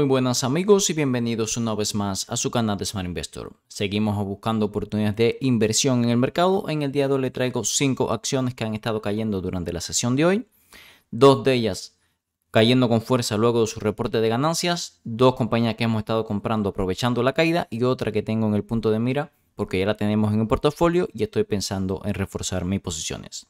muy buenas amigos y bienvenidos una vez más a su canal de Smart Investor. Seguimos buscando oportunidades de inversión en el mercado. En el día de hoy le traigo 5 acciones que han estado cayendo durante la sesión de hoy. Dos de ellas cayendo con fuerza luego de su reporte de ganancias. Dos compañías que hemos estado comprando aprovechando la caída y otra que tengo en el punto de mira porque ya la tenemos en un portafolio y estoy pensando en reforzar mis posiciones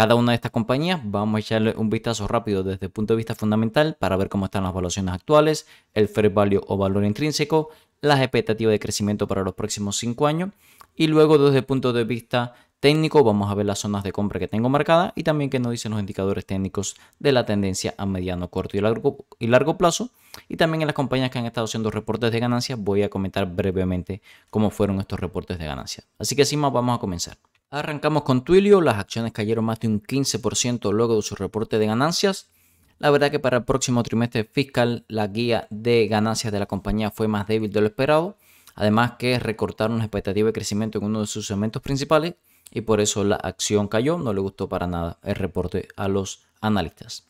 cada una de estas compañías. Vamos a echarle un vistazo rápido desde el punto de vista fundamental para ver cómo están las valuaciones actuales, el fair value o valor intrínseco, las expectativas de crecimiento para los próximos 5 años y luego desde el punto de vista técnico vamos a ver las zonas de compra que tengo marcadas y también qué nos dicen los indicadores técnicos de la tendencia a mediano, corto y largo, y largo plazo. Y también en las compañías que han estado haciendo reportes de ganancias voy a comentar brevemente cómo fueron estos reportes de ganancias. Así que así más vamos a comenzar. Arrancamos con Twilio, las acciones cayeron más de un 15% luego de su reporte de ganancias. La verdad que para el próximo trimestre fiscal la guía de ganancias de la compañía fue más débil de lo esperado, además que recortaron las expectativas de crecimiento en uno de sus segmentos principales y por eso la acción cayó, no le gustó para nada el reporte a los analistas.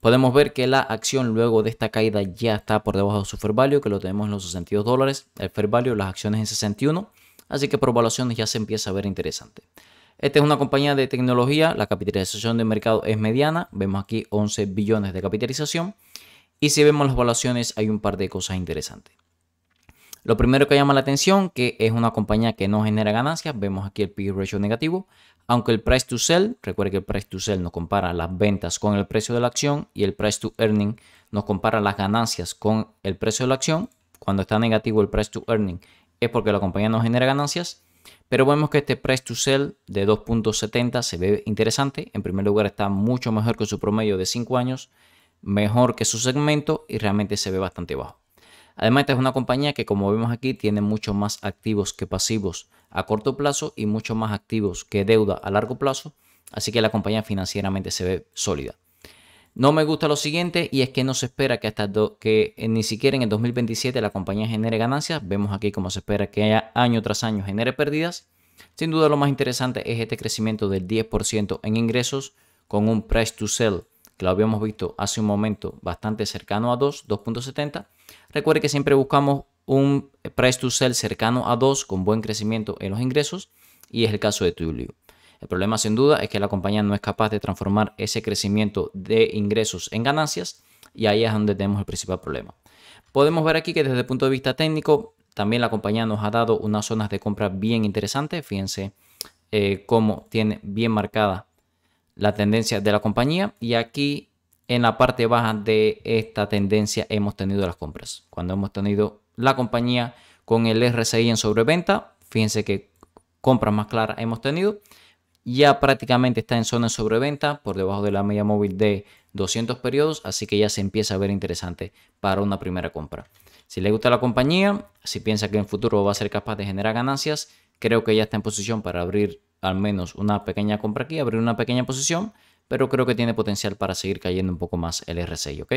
Podemos ver que la acción luego de esta caída ya está por debajo de su fair value, que lo tenemos en los 62 dólares, el fair value, las acciones en 61 así que por evaluaciones ya se empieza a ver interesante. Esta es una compañía de tecnología, la capitalización de mercado es mediana, vemos aquí 11 billones de capitalización y si vemos las evaluaciones hay un par de cosas interesantes. Lo primero que llama la atención que es una compañía que no genera ganancias, vemos aquí el PIB ratio negativo, aunque el price to sell, recuerde que el price to sell nos compara las ventas con el precio de la acción y el price to earning nos compara las ganancias con el precio de la acción. Cuando está negativo el price to earning es porque la compañía no genera ganancias. Pero vemos que este price to sell de 2.70 se ve interesante. En primer lugar está mucho mejor que su promedio de 5 años, mejor que su segmento y realmente se ve bastante bajo. Además, esta es una compañía que como vemos aquí tiene mucho más activos que pasivos a corto plazo y mucho más activos que deuda a largo plazo. Así que la compañía financieramente se ve sólida. No me gusta lo siguiente y es que no se espera que, hasta que ni siquiera en el 2027 la compañía genere ganancias. Vemos aquí como se espera que año tras año genere pérdidas. Sin duda lo más interesante es este crecimiento del 10% en ingresos con un price to sell que lo habíamos visto hace un momento bastante cercano a 2, 2.70. Recuerde que siempre buscamos un price to sell cercano a 2 con buen crecimiento en los ingresos y es el caso de Tulio. El problema sin duda es que la compañía no es capaz de transformar ese crecimiento de ingresos en ganancias y ahí es donde tenemos el principal problema. Podemos ver aquí que desde el punto de vista técnico también la compañía nos ha dado unas zonas de compra bien interesantes. Fíjense eh, cómo tiene bien marcada la tendencia de la compañía y aquí en la parte baja de esta tendencia hemos tenido las compras. Cuando hemos tenido la compañía con el RSI en sobreventa, fíjense qué compras más claras hemos tenido ya prácticamente está en zona de sobreventa por debajo de la media móvil de 200 periodos, así que ya se empieza a ver interesante para una primera compra. Si le gusta la compañía, si piensa que en futuro va a ser capaz de generar ganancias, creo que ya está en posición para abrir al menos una pequeña compra aquí, abrir una pequeña posición, pero creo que tiene potencial para seguir cayendo un poco más el RSI, ¿ok?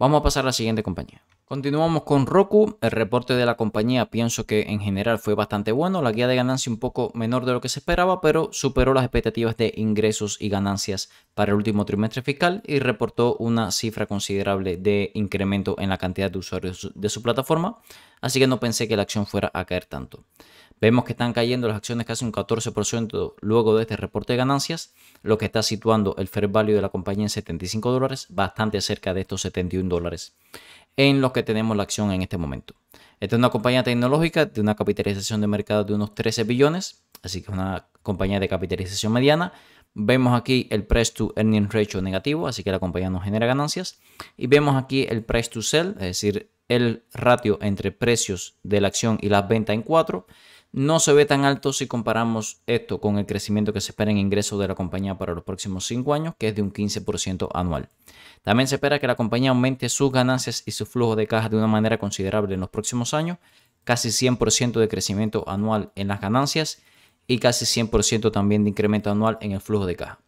Vamos a pasar a la siguiente compañía. Continuamos con Roku. El reporte de la compañía pienso que en general fue bastante bueno. La guía de ganancia un poco menor de lo que se esperaba, pero superó las expectativas de ingresos y ganancias para el último trimestre fiscal y reportó una cifra considerable de incremento en la cantidad de usuarios de su plataforma. Así que no pensé que la acción fuera a caer tanto. Vemos que están cayendo las acciones casi un 14% luego de este reporte de ganancias, lo que está situando el fair value de la compañía en 75 dólares, bastante cerca de estos 71 dólares en los que tenemos la acción en este momento. Esta es una compañía tecnológica de una capitalización de mercado de unos 13 billones, así que es una compañía de capitalización mediana. Vemos aquí el price to earning ratio negativo, así que la compañía no genera ganancias. Y vemos aquí el price to sell, es decir, el ratio entre precios de la acción y las ventas en 4 no se ve tan alto si comparamos esto con el crecimiento que se espera en ingresos de la compañía para los próximos 5 años, que es de un 15% anual. También se espera que la compañía aumente sus ganancias y su flujo de caja de una manera considerable en los próximos años, casi 100% de crecimiento anual en las ganancias y casi 100% también de incremento anual en el flujo de caja.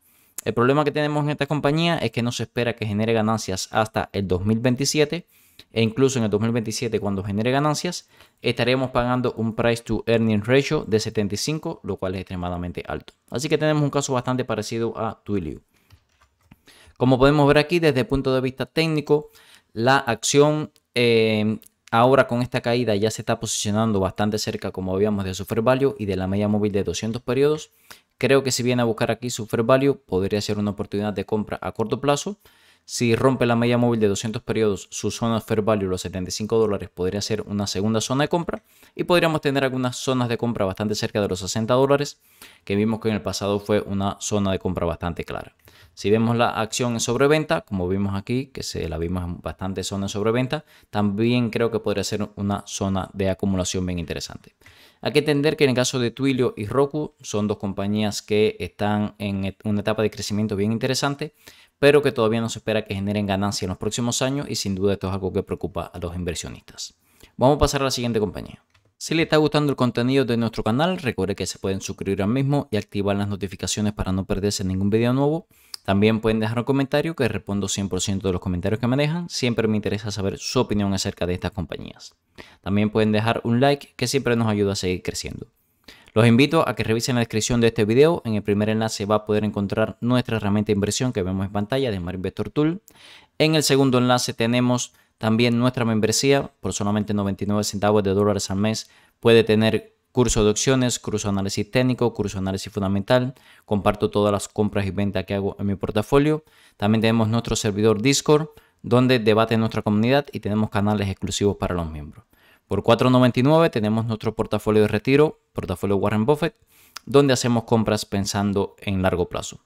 El problema que tenemos en esta compañía es que no se espera que genere ganancias hasta el 2027 e incluso en el 2027 cuando genere ganancias, estaremos pagando un price to Earnings ratio de 75, lo cual es extremadamente alto. Así que tenemos un caso bastante parecido a Twilio. Como podemos ver aquí, desde el punto de vista técnico, la acción eh, ahora con esta caída ya se está posicionando bastante cerca, como habíamos, de su value y de la media móvil de 200 periodos. Creo que si viene a buscar aquí su value, podría ser una oportunidad de compra a corto plazo. Si rompe la media móvil de 200 periodos, su zona fair value, los 75 dólares, podría ser una segunda zona de compra. Y podríamos tener algunas zonas de compra bastante cerca de los 60 dólares, que vimos que en el pasado fue una zona de compra bastante clara. Si vemos la acción en sobreventa, como vimos aquí, que se la vimos en bastante zona en sobreventa, también creo que podría ser una zona de acumulación bien interesante. Hay que entender que en el caso de Twilio y Roku son dos compañías que están en una etapa de crecimiento bien interesante, pero que todavía no se espera que generen ganancia en los próximos años y sin duda esto es algo que preocupa a los inversionistas. Vamos a pasar a la siguiente compañía. Si les está gustando el contenido de nuestro canal, recuerde que se pueden suscribir al mismo y activar las notificaciones para no perderse ningún video nuevo. También pueden dejar un comentario que respondo 100% de los comentarios que me dejan. Siempre me interesa saber su opinión acerca de estas compañías. También pueden dejar un like que siempre nos ayuda a seguir creciendo. Los invito a que revisen la descripción de este video. En el primer enlace va a poder encontrar nuestra herramienta de inversión que vemos en pantalla de Smart Investor Tool. En el segundo enlace tenemos también nuestra membresía por solamente 99 centavos de dólares al mes. Puede tener curso de opciones, curso de análisis técnico, curso de análisis fundamental. Comparto todas las compras y ventas que hago en mi portafolio. También tenemos nuestro servidor Discord donde debate nuestra comunidad y tenemos canales exclusivos para los miembros. Por 4.99 tenemos nuestro portafolio de retiro, portafolio Warren Buffett, donde hacemos compras pensando en largo plazo.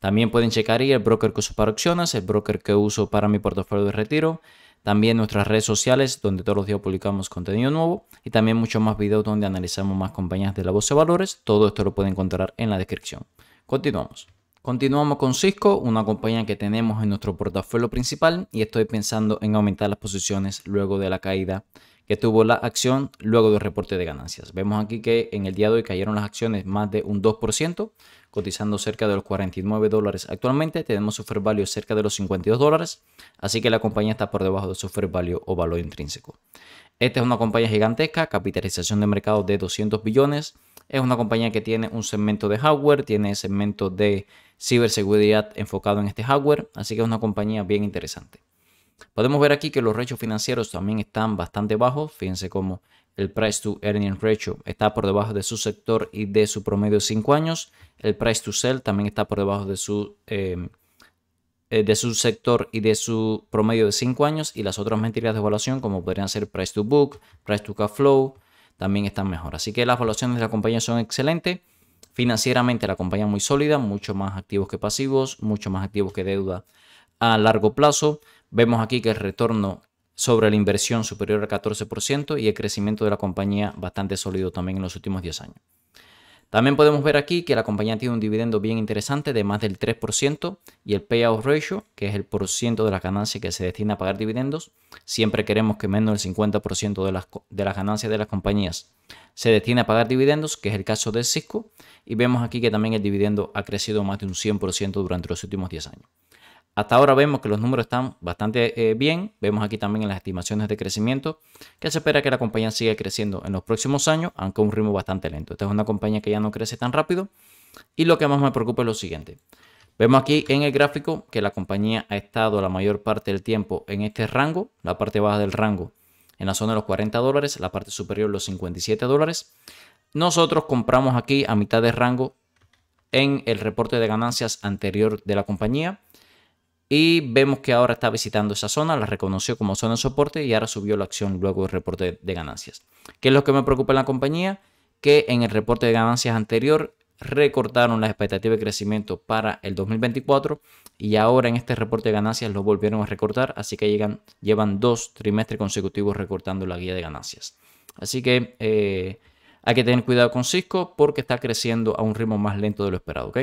También pueden checar ahí el broker que uso para opciones, el broker que uso para mi portafolio de retiro, también nuestras redes sociales donde todos los días publicamos contenido nuevo y también muchos más videos donde analizamos más compañías de la bolsa de valores. Todo esto lo pueden encontrar en la descripción. Continuamos. Continuamos con Cisco, una compañía que tenemos en nuestro portafolio principal y estoy pensando en aumentar las posiciones luego de la caída que tuvo la acción luego del reporte de ganancias. Vemos aquí que en el día de hoy cayeron las acciones más de un 2%, cotizando cerca de los 49 dólares actualmente. Tenemos su fair value cerca de los 52 dólares, así que la compañía está por debajo de su fair value o valor intrínseco. Esta es una compañía gigantesca, capitalización de mercado de 200 billones. Es una compañía que tiene un segmento de hardware, tiene segmento de ciberseguridad enfocado en este hardware, así que es una compañía bien interesante. Podemos ver aquí que los ratios financieros también están bastante bajos, fíjense cómo el price to earning ratio está por debajo de su sector y de su promedio de 5 años, el price to sell también está por debajo de su, em, eh, de su sector y de su promedio de 5 años y las otras métricas de evaluación como podrían ser price to book, price to cash flow, también están mejor. Así que las evaluaciones de la compañía son excelentes. Financieramente la compañía muy sólida, mucho más activos que pasivos, mucho más activos que deuda a largo plazo. Vemos aquí que el retorno sobre la inversión superior al 14% y el crecimiento de la compañía bastante sólido también en los últimos 10 años. También podemos ver aquí que la compañía tiene un dividendo bien interesante de más del 3% y el payout ratio, que es el por ciento de las ganancias que se destina a pagar dividendos. Siempre queremos que menos del 50% de las, de las ganancias de las compañías se destine a pagar dividendos, que es el caso de Cisco. Y vemos aquí que también el dividendo ha crecido más de un 100% durante los últimos 10 años. Hasta ahora vemos que los números están bastante eh, bien. Vemos aquí también en las estimaciones de crecimiento que se espera que la compañía siga creciendo en los próximos años, aunque a un ritmo bastante lento. Esta es una compañía que ya no crece tan rápido. Y lo que más me preocupa es lo siguiente. Vemos aquí en el gráfico que la compañía ha estado la mayor parte del tiempo en este rango, la parte baja del rango en la zona de los 40 dólares, la parte superior los 57 dólares. Nosotros compramos aquí a mitad de rango en el reporte de ganancias anterior de la compañía y vemos que ahora está visitando esa zona, la reconoció como zona de soporte y ahora subió la acción luego del reporte de ganancias. ¿Qué es lo que me preocupa en la compañía? Que en el reporte de ganancias anterior recortaron las expectativas de crecimiento para el 2024 y ahora en este reporte de ganancias lo volvieron a recortar, así que llevan dos trimestres consecutivos recortando la guía de ganancias. Así que eh, hay que tener cuidado con Cisco porque está creciendo a un ritmo más lento de lo esperado, ¿ok?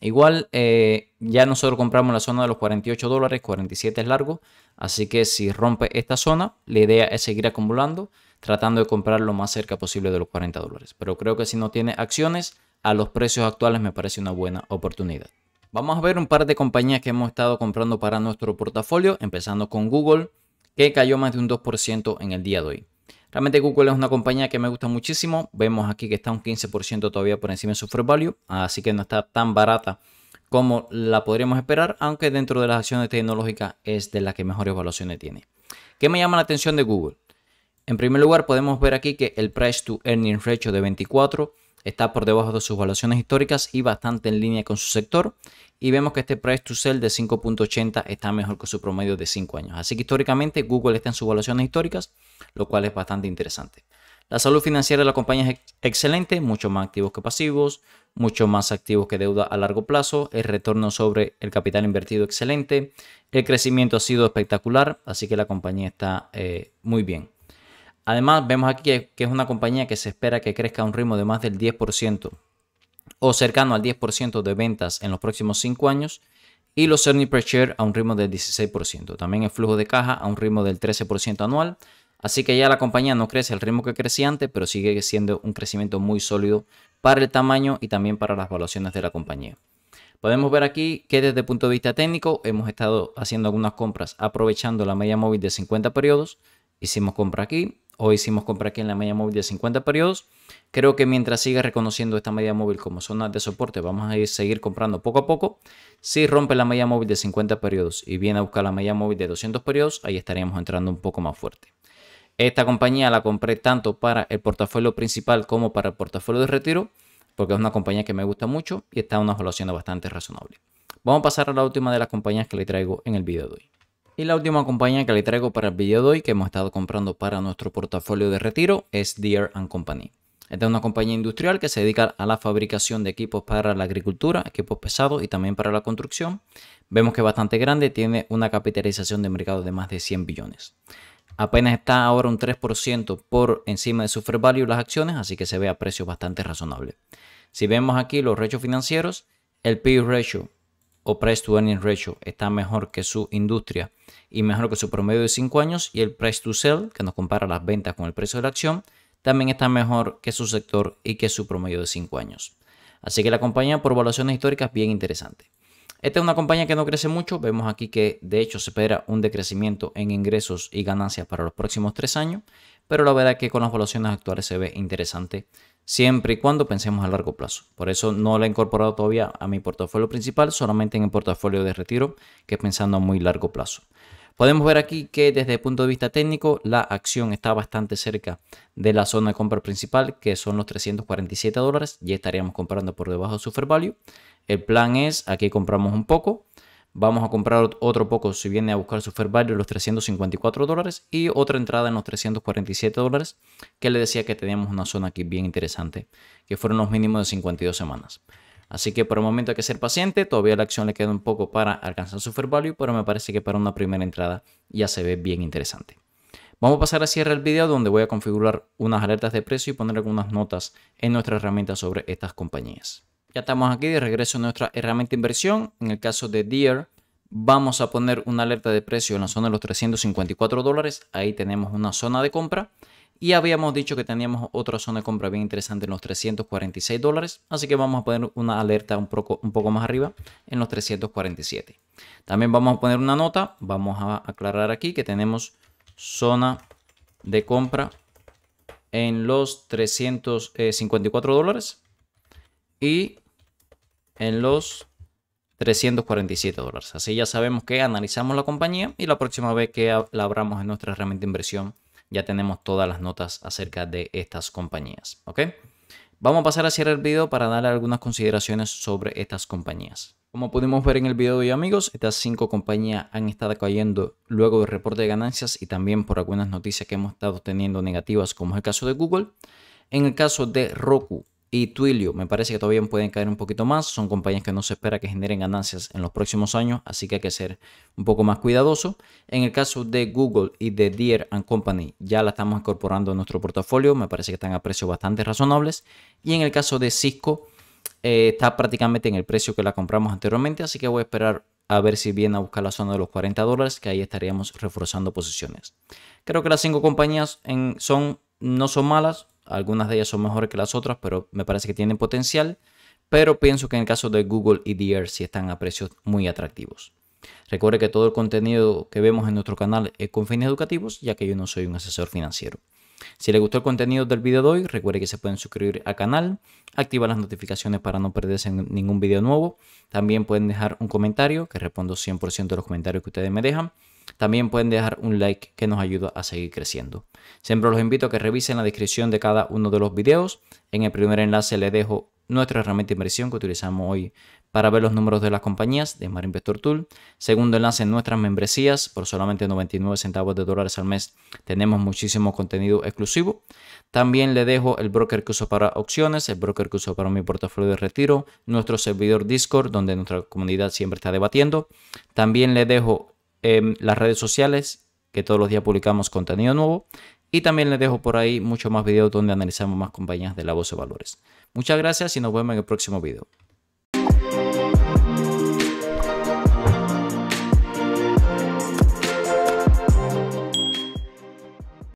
Igual, eh, ya nosotros compramos la zona de los 48 dólares, 47 es largo, así que si rompe esta zona, la idea es seguir acumulando, tratando de comprar lo más cerca posible de los 40 dólares. Pero creo que si no tiene acciones, a los precios actuales me parece una buena oportunidad. Vamos a ver un par de compañías que hemos estado comprando para nuestro portafolio, empezando con Google, que cayó más de un 2% en el día de hoy. Realmente Google es una compañía que me gusta muchísimo. Vemos aquí que está un 15% todavía por encima de su fair value, así que no está tan barata como la podríamos esperar, aunque dentro de las acciones tecnológicas es de las que mejores evaluaciones tiene. ¿Qué me llama la atención de Google? En primer lugar, podemos ver aquí que el price to earning ratio de 24 está por debajo de sus evaluaciones históricas y bastante en línea con su sector. Y vemos que este price to sell de 5.80 está mejor que su promedio de 5 años. Así que históricamente Google está en sus evaluaciones históricas lo cual es bastante interesante. La salud financiera de la compañía es excelente, mucho más activos que pasivos, mucho más activos que deuda a largo plazo, el retorno sobre el capital invertido excelente, el crecimiento ha sido espectacular, así que la compañía está eh, muy bien. Además, vemos aquí que es una compañía que se espera que crezca a un ritmo de más del 10% o cercano al 10% de ventas en los próximos 5 años y los earnings per share a un ritmo del 16%. También el flujo de caja a un ritmo del 13% anual Así que ya la compañía no crece al ritmo que crecía antes, pero sigue siendo un crecimiento muy sólido para el tamaño y también para las valuaciones de la compañía. Podemos ver aquí que desde el punto de vista técnico hemos estado haciendo algunas compras aprovechando la media móvil de 50 periodos. Hicimos compra aquí, o hicimos compra aquí en la media móvil de 50 periodos. Creo que mientras siga reconociendo esta media móvil como zona de soporte, vamos a ir, seguir comprando poco a poco. Si rompe la media móvil de 50 periodos y viene a buscar la media móvil de 200 periodos, ahí estaríamos entrando un poco más fuerte. Esta compañía la compré tanto para el portafolio principal como para el portafolio de retiro, porque es una compañía que me gusta mucho y está en una evaluación bastante razonable. Vamos a pasar a la última de las compañías que le traigo en el video de hoy. Y la última compañía que le traigo para el video de hoy, que hemos estado comprando para nuestro portafolio de retiro, es Deer Company. Esta es una compañía industrial que se dedica a la fabricación de equipos para la agricultura, equipos pesados y también para la construcción. Vemos que es bastante grande, tiene una capitalización de mercado de más de 100 billones apenas está ahora un 3% por encima de su fair value las acciones, así que se ve a precios bastante razonables. Si vemos aquí los ratios financieros, el PIB e ratio o price to earnings ratio está mejor que su industria y mejor que su promedio de 5 años y el price to sell, que nos compara las ventas con el precio de la acción, también está mejor que su sector y que su promedio de 5 años. Así que la compañía por evaluaciones históricas bien interesante. Esta es una compañía que no crece mucho. Vemos aquí que de hecho se espera un decrecimiento en ingresos y ganancias para los próximos tres años. Pero la verdad es que con las evaluaciones actuales se ve interesante siempre y cuando pensemos a largo plazo. Por eso no la he incorporado todavía a mi portafolio principal, solamente en el portafolio de retiro, que es pensando a muy largo plazo. Podemos ver aquí que desde el punto de vista técnico la acción está bastante cerca de la zona de compra principal que son los 347 dólares. Ya estaríamos comprando por debajo de su fair value. El plan es aquí compramos un poco. Vamos a comprar otro poco si viene a buscar su fair value los 354 dólares y otra entrada en los 347 dólares que le decía que teníamos una zona aquí bien interesante que fueron los mínimos de 52 semanas. Así que por el momento hay que ser paciente, todavía la acción le queda un poco para alcanzar su fair value, pero me parece que para una primera entrada ya se ve bien interesante. Vamos a pasar a cierre el video donde voy a configurar unas alertas de precio y poner algunas notas en nuestra herramienta sobre estas compañías. Ya estamos aquí de regreso a nuestra herramienta inversión. En el caso de Deer, vamos a poner una alerta de precio en la zona de los 354 dólares. Ahí tenemos una zona de compra. Y habíamos dicho que teníamos otra zona de compra bien interesante en los 346 dólares, así que vamos a poner una alerta un poco, más arriba en los 347. También vamos a poner una nota, vamos a aclarar aquí que tenemos zona de compra en los 354 dólares y en los 347 dólares. Así ya sabemos que analizamos la compañía y la próxima vez que la abramos en nuestra herramienta de inversión ya tenemos todas las notas acerca de estas compañías. Vamos a pasar a cerrar el video para darle algunas consideraciones sobre estas compañías. Como pudimos ver en el video de hoy amigos, estas cinco compañías han estado cayendo luego del reporte de ganancias y también por algunas noticias que hemos estado teniendo negativas como es el caso de Google. En el caso de Roku, y Twilio. Me parece que todavía pueden caer un poquito más. Son compañías que no se espera que generen ganancias en los próximos años, así que hay que ser un poco más cuidadoso. En el caso de Google y de Deer and Company, ya la estamos incorporando en nuestro portafolio. Me parece que están a precios bastante razonables. Y en el caso de Cisco, eh, está prácticamente en el precio que la compramos anteriormente, así que voy a esperar a ver si viene a buscar la zona de los 40 dólares, que ahí estaríamos reforzando posiciones. Creo que las cinco compañías en, son, no son malas, algunas de ellas son mejores que las otras, pero me parece que tienen potencial. Pero pienso que en el caso de Google y Deer sí están a precios muy atractivos. Recuerde que todo el contenido que vemos en nuestro canal es con fines educativos, ya que yo no soy un asesor financiero. Si les gustó el contenido del video de hoy, recuerde que se pueden suscribir al canal, activar las notificaciones para no perderse ningún video nuevo. También pueden dejar un comentario, que respondo 100% de los comentarios que ustedes me dejan. También pueden dejar un like que nos ayuda a seguir creciendo. Siempre los invito a que revisen la descripción de cada uno de los videos. En el primer enlace les dejo nuestra herramienta de inversión que utilizamos hoy para ver los números de las compañías de Mar Investor Tool. Segundo enlace en nuestras membresías, por solamente 99 centavos de dólares al mes tenemos muchísimo contenido exclusivo. También le dejo el broker que uso para opciones, el broker que uso para mi portafolio de retiro, nuestro servidor Discord donde nuestra comunidad siempre está debatiendo. También le dejo las redes sociales, que todos los días publicamos contenido nuevo. Y también les dejo por ahí muchos más videos donde analizamos más compañías de la Voz de valores. Muchas gracias y nos vemos en el próximo video.